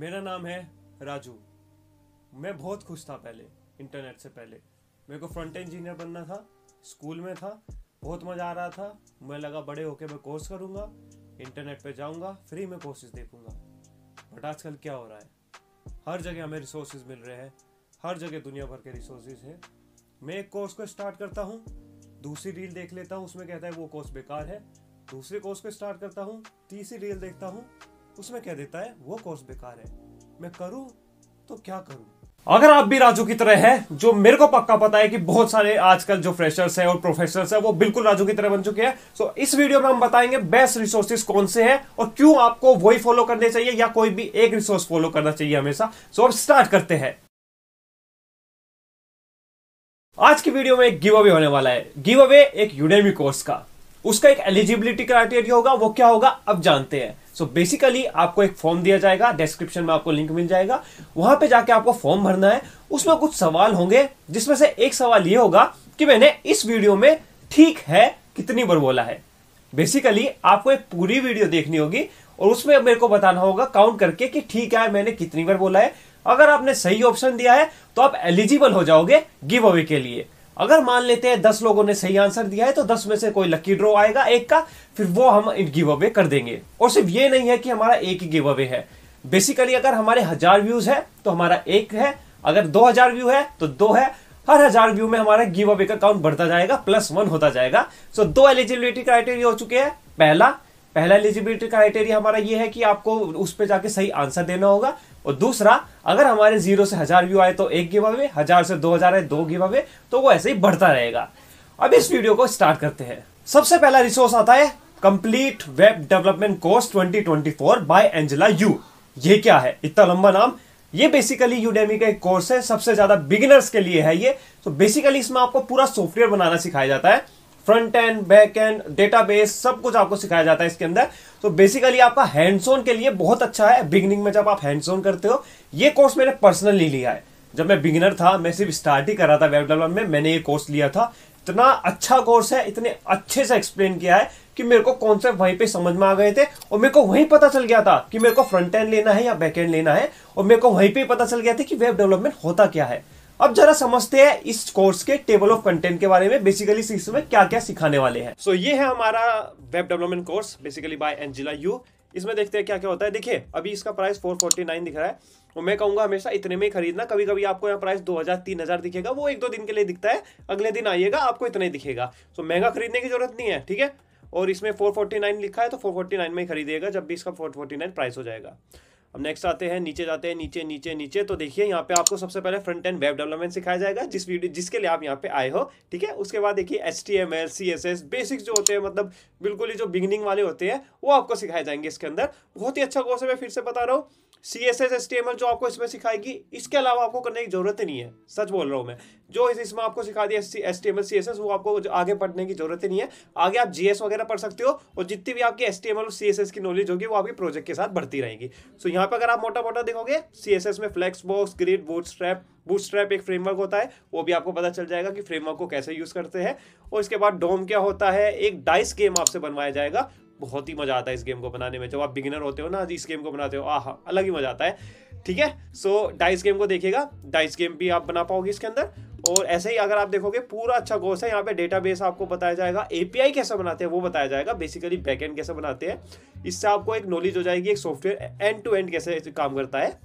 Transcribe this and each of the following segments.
मेरा नाम है राजू मैं बहुत खुश था पहले इंटरनेट से पहले मेरे को फ्रंट इंजीनियर बनना था स्कूल में था बहुत मज़ा आ रहा था मैं लगा बड़े होके मैं कोर्स करूँगा इंटरनेट पे जाऊँगा फ्री में कोर्सेज देखूँगा बट आजकल क्या हो रहा है हर जगह हमें रिसोर्सेज मिल रहे हैं हर जगह दुनिया भर के रिसोर्सेज हैं मैं एक कोर्स को स्टार्ट करता हूँ दूसरी रील देख लेता हूँ उसमें कहता है वो कोर्स बेकार है दूसरे कोर्स को स्टार्ट करता हूँ तीसरी रील देखता हूँ उसमें कह देता है वो कोर्स बेकार है मैं करूँ तो क्या करूँ अगर आप भी राजू की तरह है जो मेरे को पक्का पता है कि बहुत सारे आजकल जो फ्रेशर्स हैं और प्रोफेसर हैं वो बिल्कुल राजू की तरह बन चुके हैं सो so, इस वीडियो में हम बताएंगे बेस्ट रिसोर्सेज कौन से हैं और क्यों आपको वही फॉलो करने चाहिए या कोई भी एक रिसोर्स फॉलो करना चाहिए हमेशा सो so, अब स्टार्ट करते हैं आज की वीडियो में एक गिव अवे होने वाला है गिव अवे एक यूडेमी कोर्स का उसका एक एलिजिबिलिटी क्राइटेरिया होगा वो क्या होगा अब जानते हैं सो so बेसिकली आपको एक फॉर्म दिया जाएगा डिस्क्रिप्शन में आपको लिंक मिल जाएगा वहां पे जाके आपको फॉर्म भरना है उसमें कुछ सवाल होंगे जिसमें से एक सवाल ये होगा कि मैंने इस वीडियो में ठीक है कितनी बार बोला है बेसिकली आपको एक पूरी वीडियो देखनी होगी और उसमें मेरे को बताना होगा काउंट करके कि ठीक है मैंने कितनी बार बोला है अगर आपने सही ऑप्शन दिया है तो आप एलिजिबल हो जाओगे गिव अवे के लिए अगर मान लेते हैं दस लोगों ने सही आंसर दिया है तो दस में से कोई लकी ड्रॉ आएगा एक का फिर वो हम गिव अवे कर देंगे और सिर्फ ये नहीं है कि हमारा एक ही गिव अवे है बेसिकली अगर हमारे हजार व्यूज है तो हमारा एक है अगर दो हजार व्यू है तो दो है हर हजार व्यू में हमारा गिव अवे का काउंट बढ़ता जाएगा प्लस वन होता जाएगा सो दो एलिजिबिलिटी क्राइटेरिया हो चुके हैं पहला पहला एलिजिबिलिटी क्राइटेरिया हमारा ये है कि आपको उस पर जाके सही आंसर देना होगा और दूसरा अगर हमारे जीरो से हजार व्यू आए तो एक गिव अवे हजार से दो हजार आए दो गिव अवे तो वो ऐसे ही बढ़ता रहेगा अब इस वीडियो को स्टार्ट करते हैं सबसे पहला रिसोर्स आता है complete web development course 2024 by Angela Yu ये क्या है इतना लंबा नाम ये बेसिकली यूडेमी का एक कोर्स है सबसे ज्यादा बिगिनर्स के लिए है ये तो बेसिकली इसमें आपको पूरा सॉफ्टवेयर बनाना सिखाया जाता है front end back end database सब कुछ आपको सिखाया जाता है इसके अंदर तो बेसिकली आपका हैंडसोन ऑन के लिए बहुत अच्छा है बिगिनिंग में जब आप हैंडसोन ऑन करते हो ये कोर्स मैंने पर्सनली लिया है जब मैं बिगिनर था मैं सिर्फ स्टार्ट ही कर रहा था वेब डेवलपमेंट में मैंने ये कोर्स लिया था इतना अच्छा कोर्स है इतने अच्छे से एक्सप्लेन किया है कि मेरे को कॉन्सेप्ट वहीं पे समझ में आ गए थे और मेरे को वहीं पता चल गया था कि मेरे को फ्रंट एंड लेना है या बैक एंड लेना है और मेरे को वहीं पे पता चल गया था कि वेब डेवलपमेंट होता क्या है अब जरा समझते हैं इस कोर्स के टेबल ऑफ कंटेंट के बारे में बेसिकली इसमें क्या क्या सिखाने वाले हैं सो so, ये है हमारा web development course basically by Angela Yu इसमें देखते हैं क्या क्या होता है देखिए अभी इसका प्राइस 449 दिख रहा है और मैं कहूंगा हमेशा इतने में ही खरीदना कभी कभी आपको यहाँ प्राइस 2000 3000 दिखेगा वो एक दो दिन के लिए दिखता है अगले दिन आइएगा आपको इतना ही दिखेगा सो so, महंगा खरीदने की जरूरत नहीं है ठीक है और इसमें 449 लिखा है तो 449 में ही खरीदेगा जब भी इसका 449 प्राइस हो जाएगा अब नेक्स्ट आते हैं नीचे जाते हैं नीचे नीचे नीचे तो देखिए यहाँ पे आपको सबसे पहले फ्रंट एंड वेब डेवलपमेंट सिखाया जाएगा जिस वीडियो जिसके लिए आप यहाँ पे आए हो ठीक है उसके बाद देखिए H T M L C S S basics जो होते हैं मतलब बिल्कुल ही जो बिगिनिंग वाले होते हैं वो आपको सिखाए जाएंगे इसके अंदर बहुत ही अच्छा कोर्स है मैं फिर से बता रहा हूँ C S S S T M L जो आपको इसमें सिखाएगी इसके अलावा आपको करने की जरूरत ही नहीं है सच बोल रहा हूँ मैं जो इस इसमें आपको सिखा दिया S T M L C S S वो आपको आगे पढ़ने की जरूरत ही नहीं है आगे आप जी एस वगैरह पढ़ सकते हो और जितनी भी आपकी एस टी एम एल और सी एस एस की नॉलेज होगी वो आपकी प्रोजेक्ट के साथ बढ़ती रहेगी सो यहाँ पर अगर आप मोटा मोटा देखोगे सी एस एस में flexbox grid bootstrap strap एक फ्रेमवर्क होता है वो भी आपको पता चल जाएगा कि फ्रेमवर्क को कैसे यूज़ करते हैं और इसके बाद डोम क्या होता है एक डाइस गेम आपसे बनवाया जाएगा बहुत ही मज़ा आता है इस गेम को बनाने में जब आप बिगिनर होते हो ना इस गेम को बनाते हो आह अलग ही मज़ा आता है ठीक है सो डाइस गेम को देखिएगा डाइस गेम भी आप बना पाओगे इसके अंदर और ऐसे ही अगर आप देखोगे पूरा अच्छा कोर्स है यहाँ पे डेटाबेस आपको बताया जाएगा एपीआई कैसे बनाते हैं वो बताया जाएगा बेसिकली बैकएंड कैसे बनाते हैं इससे आपको एक नॉलेज हो जाएगी एक सॉफ्टवेयर एंड टू एंड कैसे काम करता है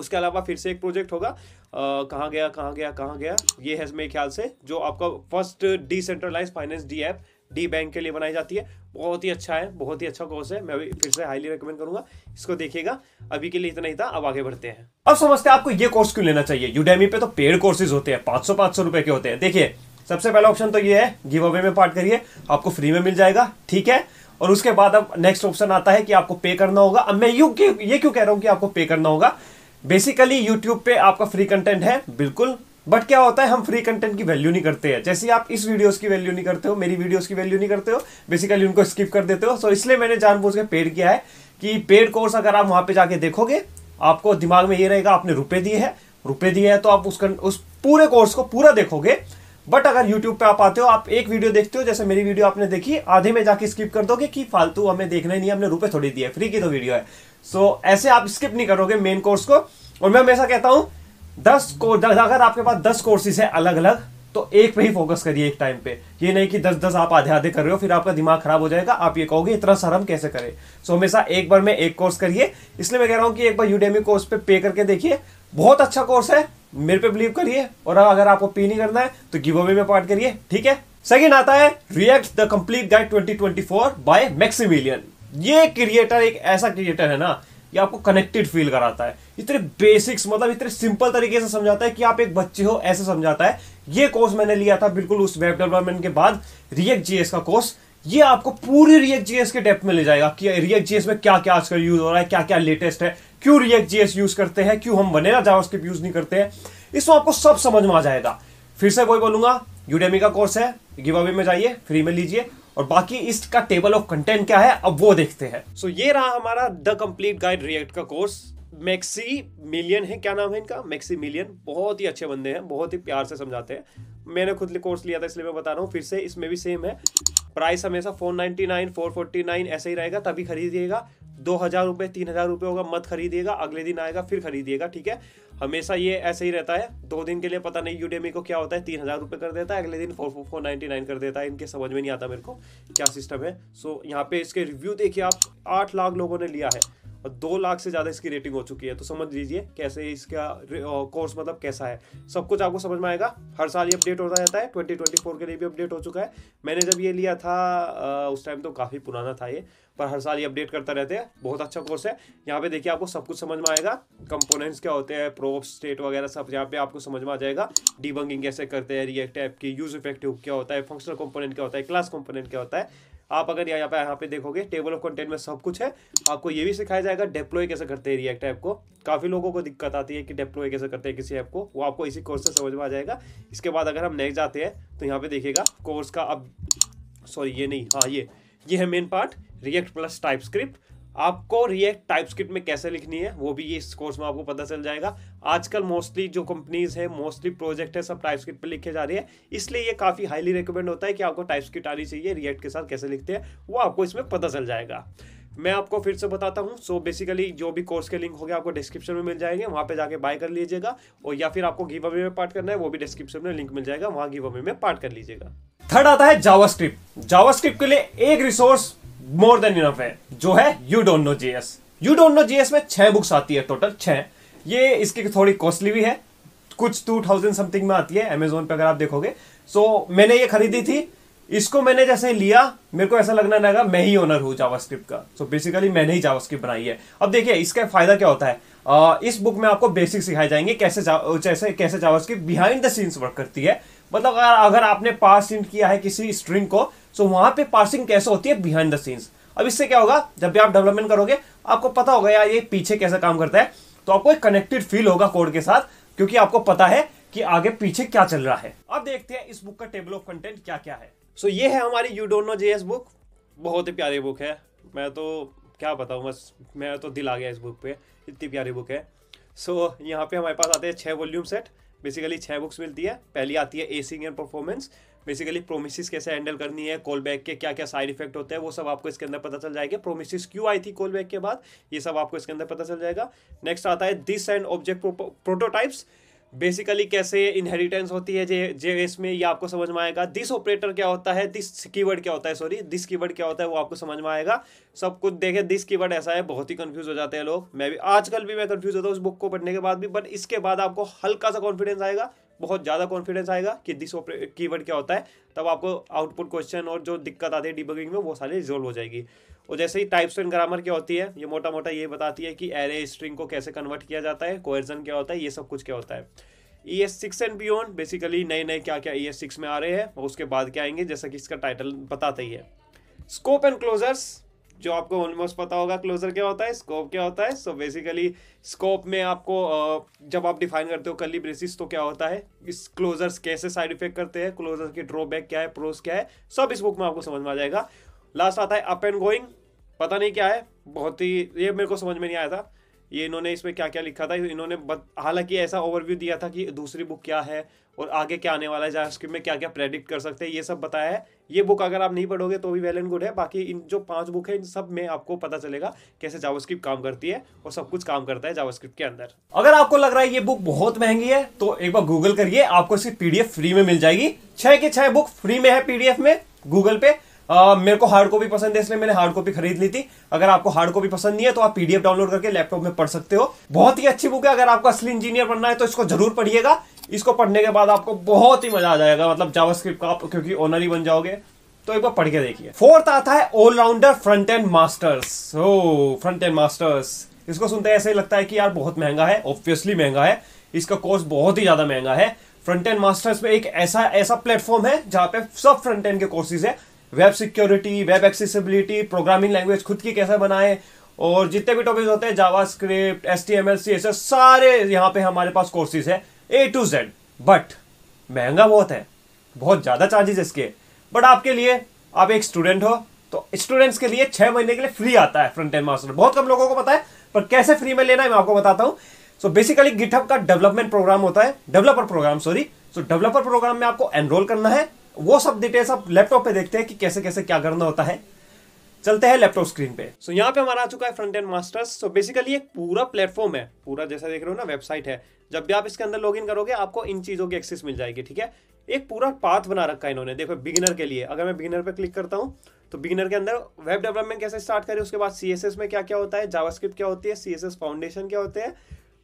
उसके अलावा फिर से एक प्रोजेक्ट होगा कहाँ गया कहाँ गया कहाँ गया ये है मेरे ख्याल से जो आपका first decentralize finance D app D bank के लिए बनाई जाती है बहुत ही अच्छा है बहुत ही अच्छा कोर्स है मैं भी फिर से हाईली रिकमेंड करूंगा इसको देखिएगा अभी के लिए इतना ही था अब आगे बढ़ते हैं अब समझते हैं आपको ये कोर्स क्यों लेना चाहिए यूडेमी पे तो पेड कोर्सेज होते हैं पांच सौ पांच सौ रुपए के होते हैं देखिए सबसे पहला ऑप्शन तो ये है गिव अवे में पार्ट करिए आपको फ्री में मिल जाएगा ठीक है और उसके बाद अब नेक्स्ट ऑप्शन आता है कि आपको पे करना होगा अब मैं यू ये क्यों कह रहा हूं कि आपको पे करना होगा बेसिकली यूट्यूब पे आपका फ्री कंटेंट है बिल्कुल बट क्या होता है हम फ्री कंटेंट की वैल्यू नहीं करते हैं जैसे आप इस वीडियोस की वैल्यू नहीं करते हो मेरी वीडियोस की वैल्यू नहीं करते हो बेसिकली उनको स्किप कर देते हो सो इसलिए मैंने जानबूझ के पेड किया है कि पेड कोर्स अगर आप वहां पे जाके देखोगे आपको दिमाग में ये रहेगा आपने रुपए दिए हैं रुपए दिए हैं तो आप उस उस पूरे कोर्स को पूरा देखोगे बट अगर YouTube पे आप आते हो आप एक वीडियो देखते हो जैसे मेरी वीडियो आपने देखी आधे में जाके स्किप कर दोगे कि फालतू हमें देखना नहीं हमने रुपए थोड़ी दिए फ्री की तो वीडियो है सो so, ऐसे आप स्किप नहीं करोगे मेन कोर्स को और मैं हमेशा कहता हूँ दस कोर्स अगर आपके पास दस कोर्सेज है अलग अलग तो एक पे ही फोकस करिए एक टाइम पे ये नहीं कि दस दस आप आधे आधे कर रहे हो फिर आपका दिमाग खराब हो जाएगा आप ये कहोगे इतना सर हम कैसे करें सो so, हमेशा एक बार में एक कोर्स करिए इसलिए मैं कह रहा हूं कि एक बार यूडेमी कोर्स पे पे करके देखिए बहुत अच्छा कोर्स है मेरे पे बिलीव करिए और अगर आपको पे नहीं करना है तो गिव अवे में पार्ट करिए ठीक है सेकेंड आता है React the complete guide twenty twenty four by Maximilian ये क्रिएटर एक ऐसा क्रिएटर है ना ये आपको कनेक्टेड फील कराता है इतने बेसिक्स मतलब इतने सिंपल तरीके से समझाता है कि आप एक बच्चे हो ऐसे समझाता है ये कोर्स मैंने लिया था बिल्कुल उस वेब डेवलपमेंट के बाद रिएक्ट जीएस का कोर्स ये आपको पूरी रिएक्ट जीएस के डेप्थ में ले जाएगा कि रिएक्ट जीएस में क्या क्या आजकल यूज हो रहा है क्या क्या लेटेस्ट है क्यों रिएक्ट जीएस यूज करते हैं क्यों हम वनेला जावास्क्रिप्ट यूज नहीं करते हैं इसमें आपको सब समझ में आ जाएगा फिर से वही बोलूंगा यूडेमी का कोर्स है गिव अवे में जाइए फ्री में लीजिए और बाकी इसका टेबल ऑफ कंटेंट क्या है अब वो देखते हैं सो so, ये रहा हमारा द कंप्लीट गाइड रिएक्ट का कोर्स मैक्सी मिलियन है क्या नाम है इनका मैक्सी मिलियन बहुत ही अच्छे बंदे हैं बहुत ही प्यार से समझाते हैं मैंने खुद कोर्स लिया था इसलिए मैं बता रहा हूँ फिर से इसमें भी सेम है प्राइस हमेशा four ninety nine four forty nine ऐसे ही रहेगा तभी खरीदिएगा दो हज़ार रुपये तीन हज़ार रुपये होगा मत खरीदिएगा अगले दिन आएगा फिर खरीदिएगा ठीक है हमेशा ये ऐसे ही रहता है दो दिन के लिए पता नहीं यूडेमी को क्या होता है तीन हज़ार रुपये कर देता है अगले दिन four four four ninety nine कर देता है इनके समझ में नहीं आता मेरे को क्या सिस्टम है सो यहाँ पे इसके रिव्यू देखिए आप आठ लाख लोगों ने लिया है और दो लाख से ज़्यादा इसकी रेटिंग हो चुकी है तो समझ लीजिए कैसे इसका कोर्स मतलब कैसा है सब कुछ आपको समझ में आएगा हर साल ये अपडेट होता रहता है ट्वेंटी ट्वेंटी फोर के लिए भी अपडेट हो चुका है मैंने जब ये लिया था उस टाइम तो काफ़ी पुराना था ये पर हर साल ये अपडेट करता रहते हैं बहुत अच्छा कोर्स है यहाँ पे देखिए आपको सब कुछ समझ में आएगा कंपोनेंट्स क्या होते हैं प्रोप स्टेट वगैरह सब यहाँ पे आपको समझ में आ जाएगा डिबंगिंग कैसे करते हैं रिएक्ट ऐप की यूज इफेक्टिव क्या होता है फंक्शनल कंपोनेंट क्या होता है क्लास कंपोनेंट क्या होता है आप अगर यहाँ पे यहाँ पे देखोगे टेबल ऑफ कंटेंट में सब कुछ है आपको ये भी सिखाया जाएगा डिप्लॉय कैसे करते हैं रिएक्ट ऐप को काफ़ी लोगों को दिक्कत आती है कि डिप्लॉय कैसे करते हैं किसी ऐप को वो आपको इसी कोर्स से समझ में आ जाएगा इसके बाद अगर हम नेक्स्ट जाते हैं तो यहाँ पे देखिएगा कोर्स का अब सॉरी ये नहीं हाँ ये ये है main part React plus TypeScript आपको रिएक्ट स्क्रिप्ट में कैसे लिखनी है वो भी ये इस कोर्स में आपको पता चल जाएगा आजकल मोस्टली जो कंपनीज है मोस्टली प्रोजेक्ट है सब स्क्रिप्ट पर लिखे जा रही है इसलिए ये काफ़ी हाईली रिकमेंड होता है कि आपको टाइप स्क्रिप्ट आनी चाहिए रिएक्ट के साथ कैसे लिखते हैं वो आपको इसमें पता चल जाएगा मैं आपको फिर से बताता हूँ सो बेसिकली जो भी कोर्स के लिंक हो गया आपको डिस्क्रिप्शन में मिल जाएंगे वहाँ पे जाके बाय कर लीजिएगा और या फिर आपको गिव अवे में पार्ट करना है वो भी डिस्क्रिप्शन में लिंक मिल जाएगा वहाँ गिव अवे में पार्ट कर लीजिएगा थर्ड आता है जावास्क्रिप्ट जावास्क्रिप्ट के लिए एक रिसोर्स मोर देन इनफ है जो है you don't know JS you don't know JS में छह बुक्स आती है टोटल छह ये इसकी थोड़ी कॉस्टली भी है कुछ टू थाउजेंड समथिंग में आती है अमेजोन पे अगर आप देखोगे सो so, मैंने ये खरीदी थी इसको मैंने जैसे लिया मेरे को ऐसा लगना लगा मैं ही ओनर हूँ जावास्क्रिप्ट का सो so, बेसिकली मैंने ही जावास्क्रिप्ट बनाई है अब देखिए इसका फायदा क्या होता है uh, इस बुक में आपको बेसिक सिखाए जाएंगे कैसे जा, जैसे कैसे JavaScript behind the scenes work करती है मतलब अगर आपने पास इंट किया है किसी स्ट्रिंग को सो so, वहां पे पार्सिंग कैसे होती है बिहाइंड द सीन्स अब इससे क्या होगा जब भी आप डेवलपमेंट करोगे आपको पता होगा यार ये पीछे कैसे काम करता है तो आपको एक कनेक्टेड फील होगा कोड के साथ क्योंकि आपको पता है कि आगे पीछे क्या चल रहा है अब देखते हैं इस बुक का टेबल ऑफ कंटेंट क्या क्या है सो so, ये है हमारी you don't know J book बहुत ही प्यारी बुक है मैं तो क्या बताऊँ बस मैं तो दिल आ गया इस बुक पे इतनी प्यारी बुक है सो so, यहाँ पे हमारे पास आते हैं छः वॉल्यूम सेट बेसिकली छः बुक्स मिलती है पहली आती है async and performance basically promises कैसे हैंडल करनी है कॉल बैक के क्या क्या साइड इफेक्ट होते हैं वो सब आपको इसके अंदर पता चल जाएगा प्रोमिसिस क्यों आई थी कॉल बैक के बाद ये सब आपको इसके अंदर पता चल जाएगा नेक्स्ट आता है this and object prototypes basically कैसे इनहेरिटेंस होती है जे जे एस में ये आपको समझ में आएगा दिस ऑपरेटर क्या होता है दिस कीवर्ड क्या होता है सॉरी दिस कीवर्ड क्या होता है वो आपको समझ में आएगा सब कुछ देखे दिस कीवर्ड ऐसा है बहुत ही कंफ्यूज हो जाते हैं लोग मैं भी आजकल भी मैं कंफ्यूज होता हूँ उस बुक को पढ़ने के बाद भी बट इसके बाद आपको हल्का सा कॉन्फिडेंस आएगा बहुत ज़्यादा कॉन्फिडेंस आएगा कि दिस की वर्ड क्या होता है तब आपको आउटपुट क्वेश्चन और जो दिक्कत आती है डिबगिंग में वो सारी रिजोल्व हो जाएगी और जैसे ही टाइप्स एंड ग्रामर क्या होती है ये मोटा मोटा ये बताती है कि एरे स्ट्रिंग को कैसे कन्वर्ट किया जाता है कोर्जन क्या होता है ये सब कुछ क्या होता है E S six and beyond basically नए नए क्या क्या ई एस सिक्स में आ रहे हैं और उसके बाद क्या आएंगे जैसा कि इसका टाइटल बताता ही है स्कोप एंड क्लोजर्स जो आपको ऑलमोस्ट पता होगा क्लोजर क्या होता है स्कोप क्या होता है सो बेसिकली स्कोप में आपको जब आप डिफाइन करते हो कली ब्रेसिस तो क्या होता है इस क्लोजर्स कैसे साइड इफेक्ट करते हैं क्लोजर के ड्रॉबैक क्या है प्रोस क्या है सब इस बुक में आपको समझ में आ जाएगा लास्ट आता है अप एंड गोइंग पता नहीं क्या है बहुत ही ये मेरे को समझ में नहीं आया था ये इन्होंने इसमें क्या क्या लिखा था इन्होंने हालांकि ऐसा ओवरव्यू दिया था कि दूसरी बुक क्या है और आगे क्या आने वाला है जावास्क्रिप्ट में क्या क्या प्रेडिक्ट कर सकते हैं ये सब बताया है ये बुक अगर आप नहीं पढ़ोगे तो भी वेल एंड गुड है बाकी इन जो पांच बुक है इन सब में आपको पता चलेगा कैसे जावास्क्रिप्ट काम करती है और सब कुछ काम करता है जावास्क्रिप्ट के अंदर अगर आपको लग रहा है ये बुक बहुत महंगी है तो एक बार गूगल करिए आपको इसकी पीडीएफ फ्री में मिल जाएगी छह के छह बुक फ्री में है पीडीएफ में गूगल पे मेरे को हार्ड कॉपी पसंद है इसलिए मैंने हार्ड कॉपी खरीद ली थी अगर आपको हार्ड कॉपी पसंद नहीं है तो आप पीडीएफ डाउनलोड करके लैपटॉप में पढ़ सकते हो बहुत ही अच्छी बुक है अगर आपको असली इंजीनियर बनना है तो इसको जरूर पढ़िएगा इसको पढ़ने के बाद आपको बहुत ही मजा आ जाएगा मतलब जावास्क्रिप्ट का आप क्योंकि ओनर ही बन जाओगे तो एक बार पढ़ के देखिए फोर्थ आता है ऑलराउंडर फ्रंट एंड मास्टर्स हो फ्रंट एंड मास्टर्स इसको सुनते ऐसे ही लगता है कि यार बहुत महंगा है ऑब्वियसली महंगा है इसका कोर्स बहुत ही ज्यादा महंगा है फ्रंट एंड मास्टर्स में एक ऐसा ऐसा प्लेटफॉर्म है जहां पे सब फ्रंट एंड के कोर्सेज है web security web accessibility programming language खुद की कैसे बनाए और जितने भी टॉपिक्स होते हैं JavaScript S T M L C ऐसे सारे यहाँ पे हमारे पास कोर्सेज है ए टू जेड बट महंगा बहुत है बहुत ज़्यादा चार्जेस इसके बट आपके लिए आप एक स्टूडेंट हो तो स्टूडेंट्स के लिए छह महीने के लिए फ्री आता है फ्रंट एंड मास्टर बहुत कम लोगों को पता है पर कैसे फ्री में लेना है मैं आपको बताता हूँ सो बेसिकली गिटहब का डेवलपमेंट प्रोग्राम होता है developer program sorry so developer program में आपको एनरोल करना है वो सब डिटेल्स आप लैपटॉप पे देखते हैं कि कैसे कैसे क्या करना होता है चलते हैं लैपटॉप स्क्रीन पे सो so, यहाँ पे हमारा आ चुका है front end masters so basically एक पूरा प्लेटफॉर्म है पूरा जैसा देख रहे हो ना वेबसाइट है जब भी आप इसके अंदर इन करोगे आपको इन चीज़ों की एक्सेस मिल जाएगी ठीक है एक पूरा पाथ बना रखा है इन्होंने देखो बिगिनर के लिए अगर मैं बिगिनर पर क्लिक करता हूँ तो बिगिनर के अंदर वेब डेवलपमेंट कैसे स्टार्ट करें उसके बाद सी में क्या क्या होता है जावास्क्रिप्ट क्या होती है सी फाउंडेशन क्या होते हैं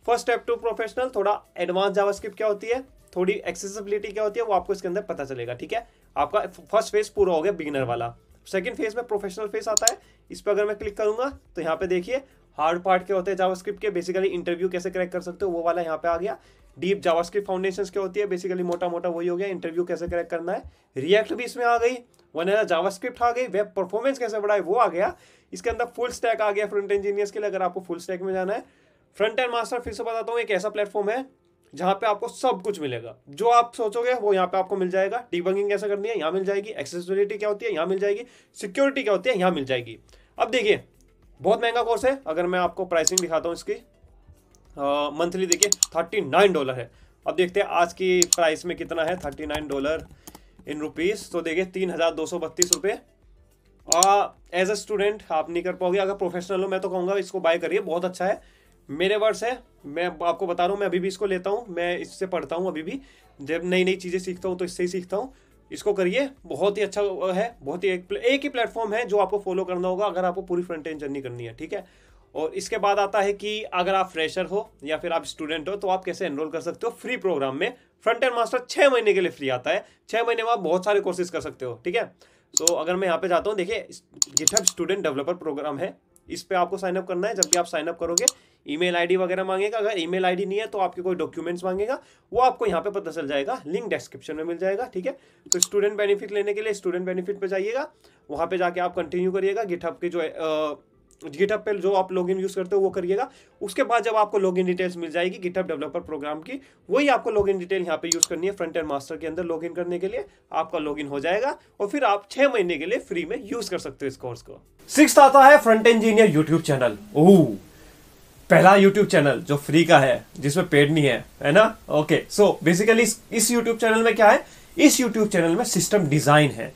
फर्स्ट स्टेप टू प्रोफेशनल थोड़ा एडवांस जावास्क्रिप्ट क्या होती है थोड़ी एक्सेसिबिलिटी क्या होती है वो आपको इसके अंदर पता चलेगा ठीक है आपका फर्स्ट फेज पूरा हो गया बिगिनर वाला सेकेंड फेज में प्रोफेशनल फेज आता है इस पर अगर मैं क्लिक करूंगा तो यहाँ पे देखिए हार्ड पार्ट क्या होते हैं जावास्क्रिप्ट के बेसिकली इंटरव्यू कैसे क्रैक कर सकते हो वो वाला यहाँ पे आ गया डीप जावास्क्रिप्ट फाउंडेशन क्या होती है बेसिकली मोटा मोटा वही हो गया इंटरव्यू कैसे क्रैक करना है रिएक्ट भी इसमें आ गई वन एना जावास्क्रिप्ट आ गई वेब परफॉर्मेंस कैसे बढ़ाए वो आ गया इसके अंदर फुल स्टैक आ गया फ्रंट इंजीनियर्स के लिए अगर आपको फुल स्टैक में जाना है फ्रंट एंड मास्टर फिर से बताता हूँ एक ऐसा प्लेटफॉर्म है जहाँ पे आपको सब कुछ मिलेगा जो आप सोचोगे वो यहाँ पे आपको मिल जाएगा डिबगिंग कैसे करनी है यहाँ मिल जाएगी एक्सेसिबिलिटी क्या होती है यहाँ मिल जाएगी सिक्योरिटी क्या होती है यहाँ मिल जाएगी अब देखिए बहुत महंगा कोर्स है अगर मैं आपको प्राइसिंग दिखाता हूँ इसकी मंथली देखिए थर्टी नाइन डॉलर है अब देखते हैं आज की प्राइस में कितना है thirty nine dollar in rupees तो देखिए तीन हज़ार दो सौ बत्तीस रुपये एज अ स्टूडेंट आप नहीं कर पाओगे अगर प्रोफेशनल हो मैं तो कहूँगा इसको बाय करिए बहुत अच्छा है मेरे वर्ड्स है मैं आपको बता रहा हूँ मैं अभी भी इसको लेता हूँ मैं इससे पढ़ता हूँ अभी भी जब नई नई चीज़ें सीखता हूँ तो इससे ही सीखता हूँ इसको करिए बहुत ही अच्छा है बहुत ही एक, एक ही प्लेटफॉर्म है जो आपको फॉलो करना होगा अगर आपको पूरी फ्रंट एंड जर्नी करनी है ठीक है और इसके बाद आता है कि अगर आप फ्रेशर हो या फिर आप स्टूडेंट हो तो आप कैसे एनरोल कर सकते हो फ्री प्रोग्राम में फ्रंट एंड मास्टर छः महीने के लिए फ्री आता है छः महीने में आप बहुत सारे कोर्सेज कर सकते हो ठीक है तो अगर मैं यहाँ पे जाता हूँ देखिए गिटहब स्टूडेंट डेवलपर प्रोग्राम है इस पर आपको साइनअप करना है जब भी आप साइनअप करोगे ईमेल आईडी वगैरह मांगेगा अगर ईमेल आईडी नहीं है तो आपके कोई डॉक्यूमेंट्स मांगेगा वो आपको यहाँ पे पता चल जाएगा लिंक डिस्क्रिप्शन में मिल जाएगा ठीक है तो स्टूडेंट बेनिफिट लेने के लिए स्टूडेंट बेनिफिट पर जाइएगा वहाँ पर जाके आप कंटिन्यू करिएगा गिटअप के जो गिटअप पर जो आप लॉग इन यूज़ करते हो वो करिएगा उसके बाद जब आपको लॉग इन डिटेल्स मिल जाएगी गिटअप डेवलपर प्रोग्राम की वही आपको इन डिटेल यहाँ पे यूज़ करनी है फ्रंट एंड मास्टर के अंदर इन करने के लिए आपका इन हो जाएगा और फिर आप छः महीने के लिए फ्री में यूज़ कर सकते हो इस कोर्स को सिक्स आता है front engineer YouTube channel oh पहला यूट्यूब चैनल जो फ्री का है जिसमें पेड नहीं है है ना ओके सो बेसिकली इस यूट्यूब चैनल में क्या है इस यूट्यूब चैनल में सिस्टम डिज़ाइन है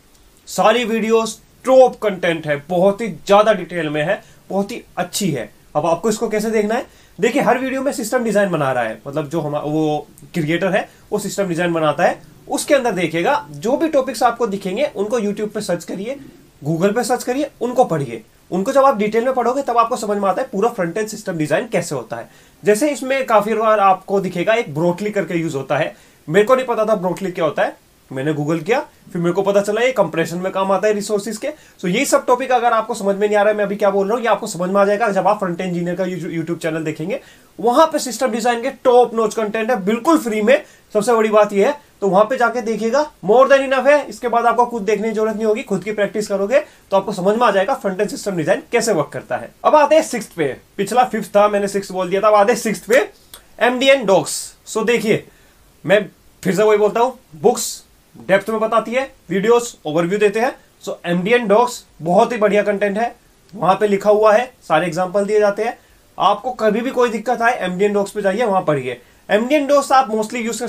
सारी वीडियोस टॉप कंटेंट है बहुत ही ज़्यादा डिटेल में है बहुत ही अच्छी है अब आपको इसको कैसे देखना है देखिए हर वीडियो में सिस्टम डिजाइन बना रहा है मतलब जो हमारा वो क्रिएटर है वो सिस्टम डिजाइन बनाता है उसके अंदर देखिएगा जो भी टॉपिक्स आपको दिखेंगे उनको यूट्यूब पे सर्च करिए गूगल पे सर्च करिए उनको पढ़िए उनको जब आप डिटेल में पढ़ोगे तब आपको समझ में आता है पूरा फ्रंट एंड सिस्टम डिजाइन कैसे होता है जैसे इसमें काफी बार आपको दिखेगा एक ब्रोटली करके यूज होता है मेरे को नहीं पता था ब्रोटली क्या होता है मैंने गूगल किया फिर मेरे को पता चला ये कंप्रेशन में काम आता है रिसोर्सेज के सो ये सब टॉपिक अगर आपको समझ में नहीं आ रहा है मैं अभी क्या बोल रहा हूँ ये आपको समझ में आ जाएगा जब आप फ्रंट इंजीनियर का यूट्यूब चैनल देखेंगे वहां पर सिस्टम डिजाइन के टॉप नोच कंटेंट है बिल्कुल फ्री में सबसे बड़ी बात यह है तो वहां पे जाके देखिएगा मोर देन इनफ है इसके बाद आपको खुद देखने की जरूरत नहीं होगी खुद की प्रैक्टिस करोगे तो आपको समझ में आ जाएगा फ्रंट एंड सिस्टम डिजाइन कैसे वर्क करता है अब आते हैं सिक्स पे पिछला फिफ्थ था मैंने सिक्स बोल दिया था अब आते हैं सिक्स पे एमडीएन डॉक्स सो देखिए मैं फिर से वही बोलता हूँ बुक्स डेप्थ में बताती है वीडियोस ओवरव्यू देते हैं सो एमडीएन डॉक्स बहुत ही बढ़िया कंटेंट है वहां पे लिखा हुआ है सारे एग्जाम्पल दिए जाते हैं आपको कभी भी कोई दिक्कत आए एमडीएन डॉक्स पे जाइए वहां पढ़िए एमडीएन डॉक्स आप मोस्टली यूज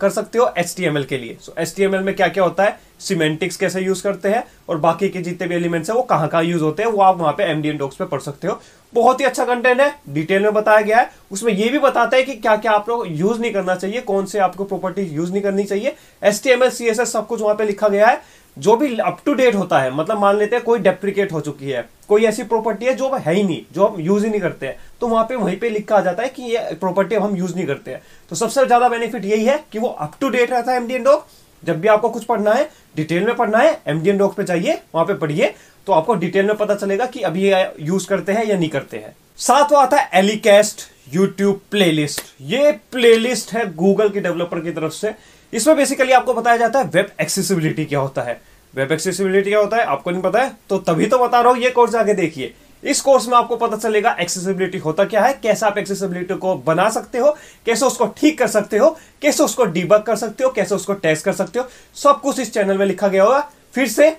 कर सकते हो एच के लिए सो so, एच में क्या क्या होता है सीमेंटिक्स कैसे यूज करते हैं और बाकी के जितने भी एलिमेंट्स है वो कहाँ कहाँ यूज होते हैं वो आप वहां पे एमडीएन डॉक्स पे पढ़ सकते हो बहुत ही अच्छा कंटेंट है डिटेल में बताया गया है उसमें यह भी बताता है कि क्या क्या आप लोग यूज नहीं करना चाहिए कौन से आपको प्रॉपर्टी यूज नहीं करनी चाहिए S T M S C S S सब कुछ वहां पर लिखा गया है जो भी अप टू डेट होता है मतलब मान लेते हैं कोई डेप्रिकेट हो चुकी है कोई ऐसी प्रॉपर्टी है जो है ही नहीं जो हम यूज ही नहीं करते हैं तो वहां पे वहीं पे लिखा आ जाता है कि ये प्रॉपर्टी हम यूज नहीं करते हैं तो सबसे ज्यादा बेनिफिट यही है कि वो अप टू डेट रहता है एमडीएन डॉक जब भी आपको कुछ पढ़ना है डिटेल में पढ़ना है एमडीएन डॉक पे जाइए वहां पर पढ़िए तो आपको डिटेल में पता चलेगा कि अभी यूज करते हैं या नहीं करते हैं सातवा आता है एलिकेस्ट यूट्यूब प्लेलिस्ट ये प्लेलिस्ट है गूगल के डेवलपर की तरफ से इसमें बेसिकली आपको बताया जाता है वेब एक्सेसिबिलिटी क्या होता है वेब एक्सेसिबिलिटी क्या होता है आपको नहीं पता है तो तभी तो बता रहा हूं ये कोर्स आगे देखिए इस कोर्स में आपको पता चलेगा एक्सेसिबिलिटी होता क्या है कैसे आप एक्सेसिबिलिटी को बना सकते हो कैसे उसको ठीक कर सकते हो कैसे उसको डिबक कर सकते हो कैसे उसको टेस्ट कर सकते हो सब कुछ इस चैनल में लिखा गया होगा फिर से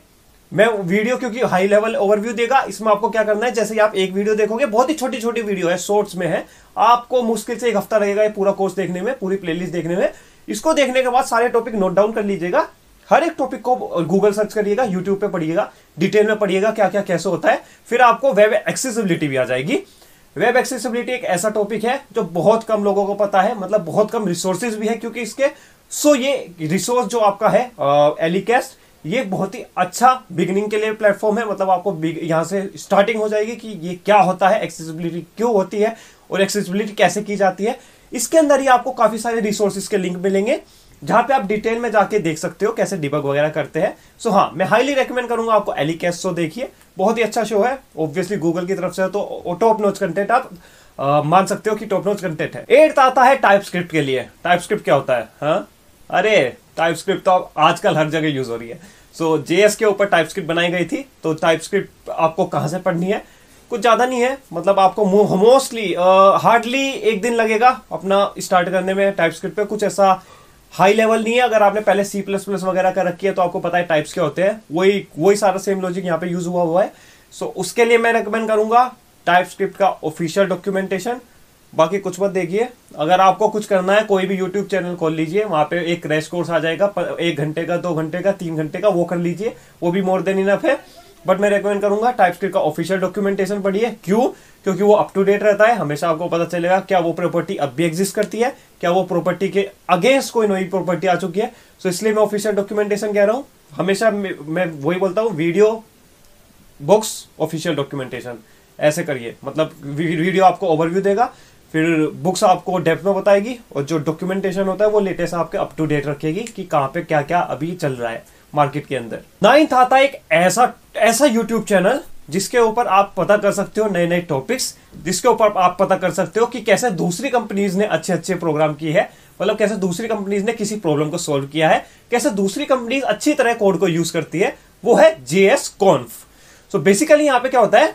मैं वीडियो क्योंकि हाई लेवल ओवरव्यू देगा इसमें आपको क्या करना है जैसे आप एक वीडियो देखोगे बहुत ही छोटी छोटी वीडियो है शॉर्ट्स में है आपको मुश्किल से एक हफ्ता लगेगा ये पूरा कोर्स देखने में पूरी प्लेलिस्ट देखने में इसको देखने के बाद सारे टॉपिक नोट डाउन कर लीजिएगा हर एक टॉपिक को गूगल सर्च करिएगा यूट्यूब पे पढ़िएगा डिटेल में पढ़िएगा क्या क्या कैसे होता है फिर आपको वेब एक्सेसिबिलिटी भी आ जाएगी वेब एक्सेसिबिलिटी एक ऐसा टॉपिक है जो बहुत कम लोगों को पता है मतलब बहुत कम रिसोर्सेज भी है क्योंकि इसके सो ये रिसोर्स जो आपका है एलिकेस्ट uh, ये बहुत ही अच्छा बिगनिंग के लिए प्लेटफॉर्म है मतलब आपको यहाँ से स्टार्टिंग हो जाएगी कि ये क्या होता है एक्सेसिबिलिटी क्यों होती है और एक्सेसिबिलिटी कैसे की जाती है इसके अंदर ही आपको काफ़ी सारे रिसोर्सेज के लिंक मिलेंगे जहां पे आप डिटेल में जाके देख सकते हो कैसे डिबग वगैरह करते हैं सो so, हाँ मैं हाईली रेकमेंड करूंगा आपको एली शो देखिए बहुत ही अच्छा शो है ऑब्वियसली गूगल की तरफ से तो टॉप नोच कंटेंट आप आ, मान सकते हो कि टॉप नोच कंटेंट है एट आता है टाइप स्क्रिप्ट के लिए टाइप स्क्रिप्ट क्या होता है हा? अरे टाइपस्क्रिप्ट तो आजकल हर जगह यूज हो रही है सो so, जेएस के ऊपर टाइपस्क्रिप्ट बनाई गई थी तो टाइपस्क्रिप्ट आपको कहाँ से पढ़नी है कुछ ज़्यादा नहीं है मतलब आपको मोस्टली हार्डली uh, एक दिन लगेगा अपना स्टार्ट करने में टाइपस्क्रिप्ट पे कुछ ऐसा हाई लेवल नहीं है अगर आपने पहले सी प्लस प्लस वगैरह कर रखी है तो आपको पता है टाइप्स के होते हैं वही वही सारा सेम लॉजिक यहाँ पे यूज हुआ हुआ है सो so, उसके लिए मैं रिकमेंड करूंगा टाइप स्क्रिप्ट का ऑफिशियल डॉक्यूमेंटेशन बाकी कुछ मत देखिए अगर आपको कुछ करना है कोई भी यूट्यूब चैनल खोल लीजिए वहाँ पे एक क्रैश कोर्स आ जाएगा एक घंटे का दो घंटे का तीन घंटे का वो कर लीजिए वो भी मोर देन इनफ है बट मैं रेकमेंड करूंगा टाइपस्क्रिप्ट का ऑफिशियल डॉक्यूमेंटेशन पढ़िए क्यों क्योंकि वो अप टू डेट रहता है हमेशा आपको पता चलेगा क्या वो प्रॉपर्टी अब भी एग्जिस्ट करती है क्या वो प्रॉपर्टी के अगेंस्ट कोई नई प्रॉपर्टी आ चुकी है सो so इसलिए मैं ऑफिशियल डॉक्यूमेंटेशन कह रहा हूँ हमेशा मैं वही बोलता हूँ वीडियो बुक्स ऑफिशियल डॉक्यूमेंटेशन ऐसे करिए मतलब वीडियो आपको ओवरव्यू देगा फिर बुक्स आपको डेप्थ में बताएगी और जो डॉक्यूमेंटेशन होता है वो लेटेस्ट आपके अप टू डेट रखेगी कि कहाँ पे क्या क्या अभी चल रहा है मार्केट के अंदर नाइन्थ आता है एक ऐसा ऐसा यूट्यूब चैनल जिसके ऊपर आप पता कर सकते हो नए नए टॉपिक्स जिसके ऊपर आप पता कर सकते हो कि कैसे दूसरी कंपनीज ने अच्छे अच्छे प्रोग्राम किए हैं मतलब कैसे दूसरी कंपनीज ने किसी प्रॉब्लम को सॉल्व किया है कैसे दूसरी कंपनीज अच्छी तरह कोड को यूज करती है वो है जे एस कॉन्फ सो बेसिकली यहाँ पे क्या होता है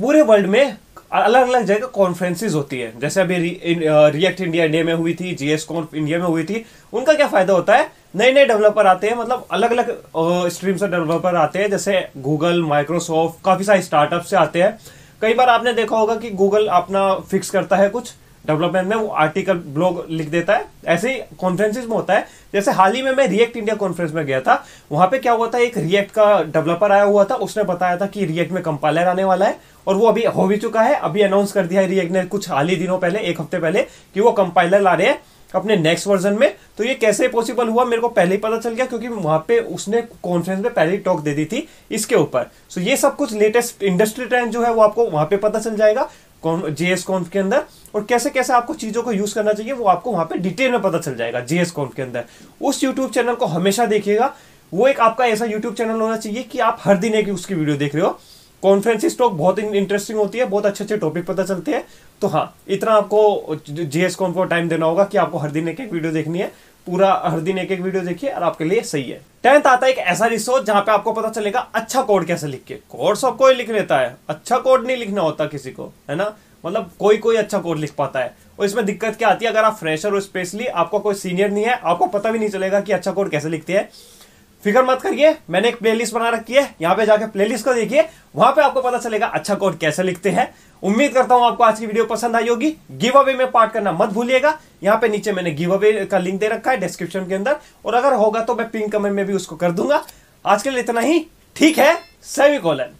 पूरे वर्ल्ड में अलग अलग जगह कॉन्फ्रेंसेज होती है जैसे अभी रिएक्ट इंडिया इंडिया में हुई थी जीएस कॉन्फ इंडिया में हुई थी उनका क्या फायदा होता है नए नए डेवलपर आते हैं मतलब अलग अलग स्ट्रीम से डेवलपर आते हैं जैसे गूगल माइक्रोसॉफ्ट काफी सारे स्टार्टअप से आते हैं कई बार आपने देखा होगा कि गूगल अपना फिक्स करता है कुछ डेवलपमेंट में वो आर्टिकल ब्लॉग लिख देता है ऐसे ही कॉन्फ्रेंसिस में होता है जैसे हाल ही में मैं रिएक्ट इंडिया कॉन्फ्रेंस में गया था वहां पे क्या हुआ था एक रिएक्ट का डेवलपर आया हुआ था उसने बताया था कि रिएक्ट में कंपाइलर आने वाला है और वो अभी हो भी चुका है अभी अनाउंस कर दिया है रिएक्ट ने कुछ हाल ही दिनों पहले एक हफ्ते पहले कि वो कंपाइलर ला रहे हैं अपने नेक्स्ट वर्जन में तो ये कैसे पॉसिबल हुआ मेरे को पहले ही पता चल गया क्योंकि वहां पे उसने कॉन्फ्रेंस में पहले ही टॉक दे दी थी इसके ऊपर सो ये सब कुछ लेटेस्ट इंडस्ट्री ट्रेंड जो है वो आपको वहां पे पता चल जाएगा जेएस कॉन्फ के अंदर और कैसे कैसे आपको चीजों को यूज करना चाहिए वो आपको वहां पे डिटेल में पता चल जाएगा जेएस कॉन्फ के अंदर उस यूट्यूब चैनल को हमेशा देखिएगा वो एक आपका ऐसा यूट्यूब चैनल होना चाहिए कि आप हर दिन एक उसकी वीडियो देख रहे हो कॉन्फ्रेंसिस टॉक बहुत इंटरेस्टिंग होती है बहुत अच्छे अच्छे टॉपिक पता चलते हैं तो हाँ इतना आपको जीएस कॉन को टाइम देना होगा कि आपको हर दिन एक एक वीडियो देखनी है पूरा हर दिन एक एक वीडियो देखिए और आपके लिए सही है टेंथ आता है एक ऐसा रिसोर्स जहां पे आपको पता चलेगा अच्छा कोड कैसे लिख के कोड सब कोई लिख लेता है अच्छा कोड नहीं लिखना होता किसी को है ना मतलब कोई कोई अच्छा कोड लिख पाता है और इसमें दिक्कत क्या आती है अगर आप फ्रेशर हो स्पेशली आपको कोई सीनियर नहीं है आपको पता भी नहीं चलेगा कि अच्छा कोड कैसे लिखते हैं फिकर मत करिए मैंने एक प्लेलिस्ट बना रखी है यहाँ पे जाकर प्लेलिस्ट को देखिए वहां पे आपको पता चलेगा अच्छा कोड कैसे लिखते हैं उम्मीद करता हूं आपको आज की वीडियो पसंद आई होगी गिव अवे में पार्ट करना मत भूलिएगा यहाँ पे नीचे मैंने गिव अवे का लिंक दे रखा है डिस्क्रिप्शन के अंदर और अगर होगा तो मैं पिंक कमेंट में भी उसको कर दूंगा आज के लिए इतना ही ठीक है सेमिकोलन